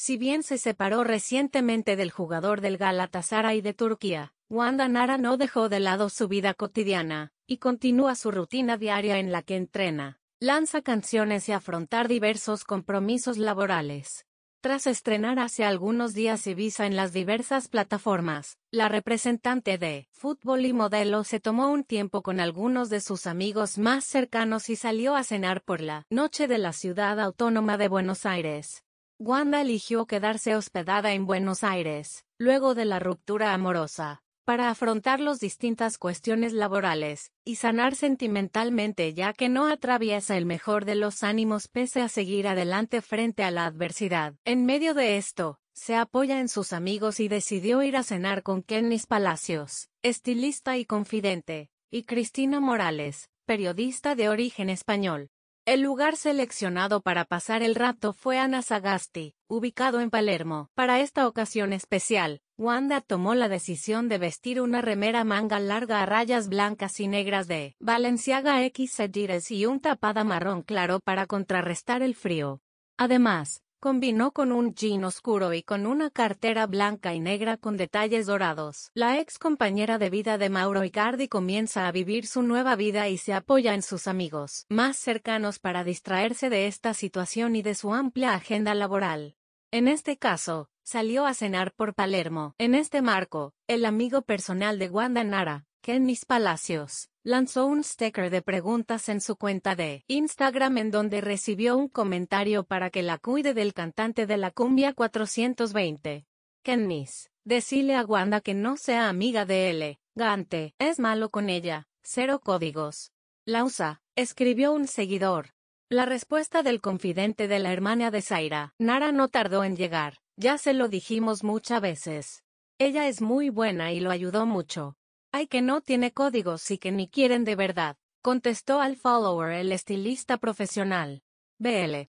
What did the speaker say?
Si bien se separó recientemente del jugador del Galatasaray de Turquía, Wanda Nara no dejó de lado su vida cotidiana, y continúa su rutina diaria en la que entrena, lanza canciones y afrontar diversos compromisos laborales. Tras estrenar hace algunos días Ibiza en las diversas plataformas, la representante de fútbol y modelo se tomó un tiempo con algunos de sus amigos más cercanos y salió a cenar por la noche de la ciudad autónoma de Buenos Aires Wanda eligió quedarse hospedada en Buenos Aires, luego de la ruptura amorosa, para afrontar las distintas cuestiones laborales y sanar sentimentalmente ya que no atraviesa el mejor de los ánimos pese a seguir adelante frente a la adversidad. En medio de esto, se apoya en sus amigos y decidió ir a cenar con Kennis Palacios, estilista y confidente, y Cristina Morales, periodista de origen español. El lugar seleccionado para pasar el rato fue Anasagasti, ubicado en Palermo. Para esta ocasión especial, Wanda tomó la decisión de vestir una remera manga larga a rayas blancas y negras de Balenciaga X Series y un tapada marrón claro para contrarrestar el frío. Además, Combinó con un jean oscuro y con una cartera blanca y negra con detalles dorados. La ex compañera de vida de Mauro Icardi comienza a vivir su nueva vida y se apoya en sus amigos más cercanos para distraerse de esta situación y de su amplia agenda laboral. En este caso, salió a cenar por Palermo. En este marco, el amigo personal de Wanda Nara, Kennys Palacios, lanzó un sticker de preguntas en su cuenta de Instagram en donde recibió un comentario para que la cuide del cantante de la cumbia 420. Kennys, decile a Wanda que no sea amiga de L. Gante, es malo con ella, cero códigos. Lausa, escribió un seguidor. La respuesta del confidente de la hermana de Zaira, Nara no tardó en llegar, ya se lo dijimos muchas veces. Ella es muy buena y lo ayudó mucho. Hay que no tiene códigos y que ni quieren de verdad, contestó al follower el estilista profesional. BL.